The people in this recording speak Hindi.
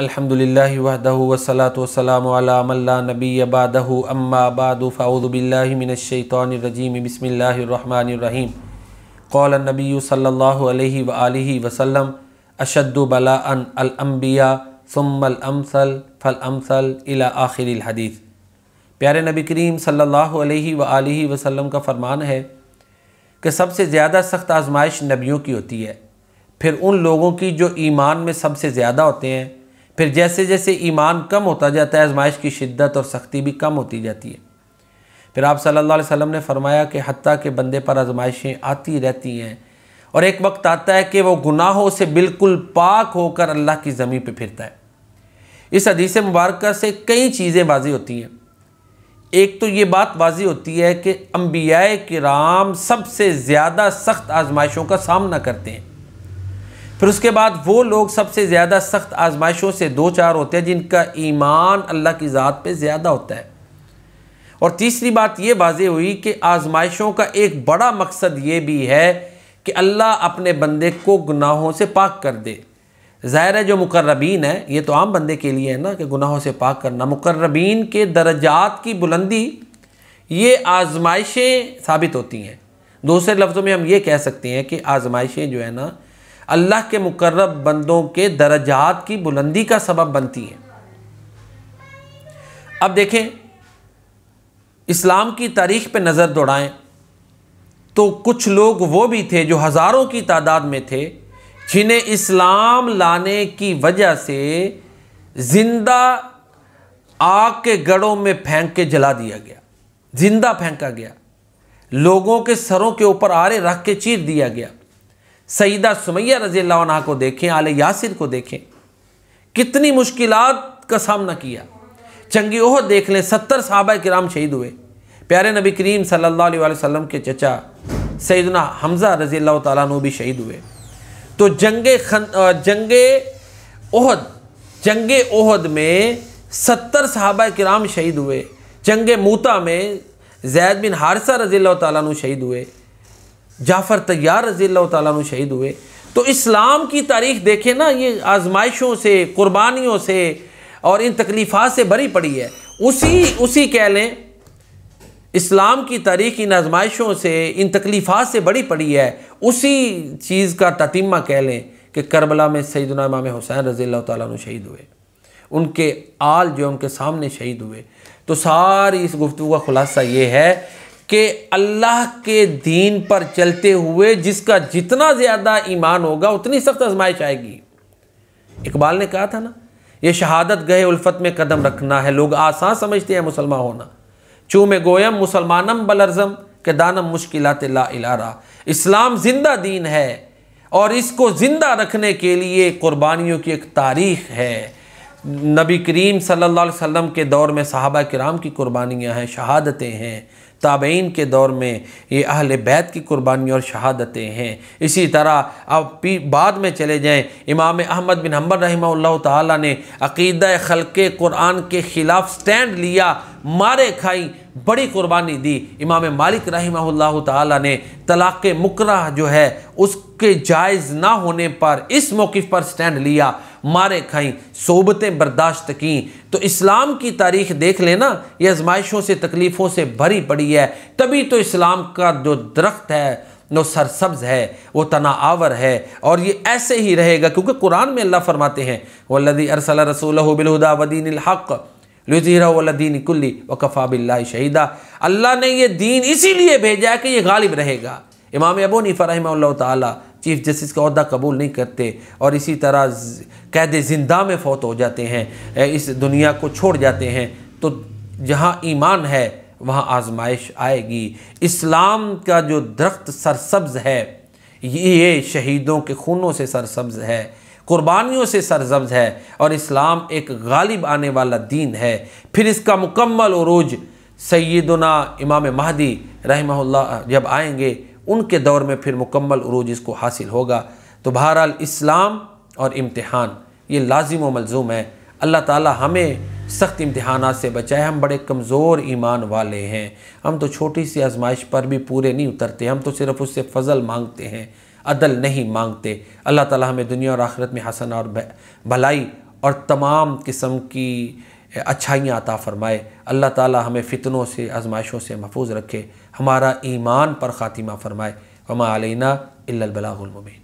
अल्हम्दुलिल्लाहि वहदहु वस्सलातु वस्सलामु अला मल्ला नबी अबादहु अम्मा बादु फ़ाउदु बिल्लाहि मिनश शैतानिर रजीम बिस्मिल्लाहिर रहमानिर रहीम قال النبي صلى الله عليه واله وسلم اشد بلاء अल अंबिया सुम्मल अमसल फल अमसल इला आखिरिल प्यारे नबी करीम सल्लल्लाहु अलैहि व आलिहि वसल्लम का फरमान है कि सबसे ज़्यादा सख्त आजमाइश नबियों की होती है फिर उन लोगों की जो ईमान में सबसे ज़्यादा होते हैं फिर जैसे जैसे ईमान कम होता जाता है आजमाइश की शिद्दत और सख्ती भी कम होती जाती है फिर आप सल्लल्लाहु अलैहि वसल्लम ने फरमाया कि हती के बंदे पर आजमाइशें आती रहती हैं और एक वक्त आता है कि वो गुनाहों से बिल्कुल पाक होकर अल्लाह की ज़मीन पर फिरता है इस हदीस मुबारक से कई चीज़ें वाजी होती हैं एक तो ये बात वाजी होती है कि अम्बिया के राम सबसे ज़्यादा सख्त आजमाइशों का सामना करते हैं फिर उसके बाद वो लोग सबसे ज़्यादा सख्त आजमाइशों से दो चार होते हैं जिनका ईमान अल्लाह की ज़ात पे ज़्यादा होता है और तीसरी बात ये बाज़ी हुई कि आजमाइशों का एक बड़ा मकसद ये भी है कि अल्लाह अपने बंदे को गुनाहों से पाक कर दे ज़ाहिर है जो मुकर्रबीन है ये तो आम बंदे के लिए है ना कि गुनाहों से पाक करना मुकर्रबीन के दर्जात की बुलंदी ये आजमाइशें साबित होती हैं दूसरे लफ्ज़ों में हम ये कह सकते हैं कि आजमाइशें जो है ना अल्लाह के मुकर्रब बंदों के दर्जात की बुलंदी का सबब बनती है अब देखें इस्लाम की तारीख पे नज़र दौड़ाएं तो कुछ लोग वो भी थे जो हज़ारों की तादाद में थे जिन्हें इस्लाम लाने की वजह से ज़िंदा आग के गढ़ों में फेंक के जला दिया गया ज़िंदा फेंका गया लोगों के सरों के ऊपर आरे रख के चीर दिया गया सईदा सुमैया रजी अल्लाह को देखें आल यासिर को देखें कितनी मुश्किल का सामना किया चंगी ओह देख लें सत्तर साहबा कराम शहीद हुए प्यारे नबी करीम सल्लल्लाहु अलैहि वसल्लम के चचा सईदना हमज़ा रजी अल्लाह तु भी शहीद हुए तो जंग खन जंग ओहद जंग ओहद में सत्तर साहबा कराम शहीद हुए जंग मूता में जैद बिन हारसा रजी तु शहीद हुए जाफ़र तैयार रजी अल्लाह शहीद हुए तो इस्लाम की तारीख देखें ना ये आजमाइशों से कुर्बानियों से और इन तकलीफ़ा से भरी पड़ी है उसी उसी कह लें इस्लाम की तारीख इन आजमाइशों से इन तकलीफ़ा से बड़ी पड़ी है उसी चीज़ का ततिमा कह लें कि करबला में सईदना इमाम हुसैन रज़ी अल्लाह शहीद हुए उनके आल जो उनके सामने शहीद हुए तो सारी इस गुफ्तु का खुलासा ये है कि अल्लाह के दीन पर चलते हुए जिसका जितना ज़्यादा ईमान होगा उतनी सख्त आजमाइश आएगी इकबाल ने कहा था ना ये शहादत गए उल्फत में कदम रखना है लोग आसान समझते हैं मुसलमान होना चूमे गोयम मुसलमानम बलरजम के दानम मुश्किल ला इलारा इस्लाम ज़िंदा दीन है और इसको ज़िंदा रखने के लिए कुर्बानियों की एक तारीख है नबी करीम सल्लल्लाहु अलैहि वसल्लम के दौर में साहबा कराम की कुर्बानियां हैं शहादतें हैं ताबेन के दौर में ये अहल बैत की कुर्बानी और शहादतें हैं इसी तरह अब पी बाद में चले जाएँ इमाम अहमद बिन हम्बर रही ताली ने अकीद खल क़ुरान के ख़िलाफ़ स्टैंड लिया मारे खाई बड़ी कुर्बानी दी इमाम मालिक रही ने तलाक़ मुकरा जो है उसके जायज़ ना होने पर इस मौक़ पर स्टैंड लिया मारे खाई सोबतें बर्दाश्त की तो इस्लाम की तारीख देख लेना ये आजमाइशों से तकलीफ़ों से भरी पड़ी है तभी तो इस्लाम का जो दरख्त है वो सरसब्ज़ है वो आवर है और ये ऐसे ही रहेगा क्योंकि कुरान में अल्लाह फरमाते हैं वल्लि अरसल रसूल बिलहुदा वदीन हक़ दीन कुल्ली बिल्ला शहीदा अल्लाह ने यह दीन इसीलिए भेजा है कि ये गालिब रहेगा इमाम अबू नीफ़ा तीफ चीफ़ जस्टिस का अहदा कबूल नहीं करते और इसी तरह कैद जिंदा में फौत हो जाते हैं इस दुनिया को छोड़ जाते हैं तो जहाँ ईमान है वहाँ आजमाइश आएगी इस्लाम का जो दरख्त सरसब्ज़ है ये शहीदों के खूनों से सरसब्ज़ है कुर्बानियों से सरजब्ज है और इस्लाम एक गालिब आने वाला दीन है फिर इसका मुकम्मल अरूज सैदना इमाम महदी रहमल्ला जब आएंगे उनके दौर में फिर मुकम्मल अरूज इसको हासिल होगा तो बहरहाल इस्लाम और इम्तहान ये लाजिम मलजूम है अल्लाह ताली हमें सख्त इम्तहाना से बचाए हम बड़े कमज़ोर ईमान वाले हैं हम तो छोटी सी आजमाइश पर भी पूरे नहीं उतरते हम तो सिर्फ़ उससे फ़जल मांगते हैं अदल नहीं मांगते अल्लाह ताला हमें दुनिया और आखिरत में हसन और भलाई और तमाम किस्म की अच्छाइयाँ अता फ़रमाए अल्लाह ताला हमें फ़ितनों से आजमाइशों से महफूज रखे हमारा ईमान पर ख़ातिमा फ़रमाए वमा अलैना इल्लबलामुबिन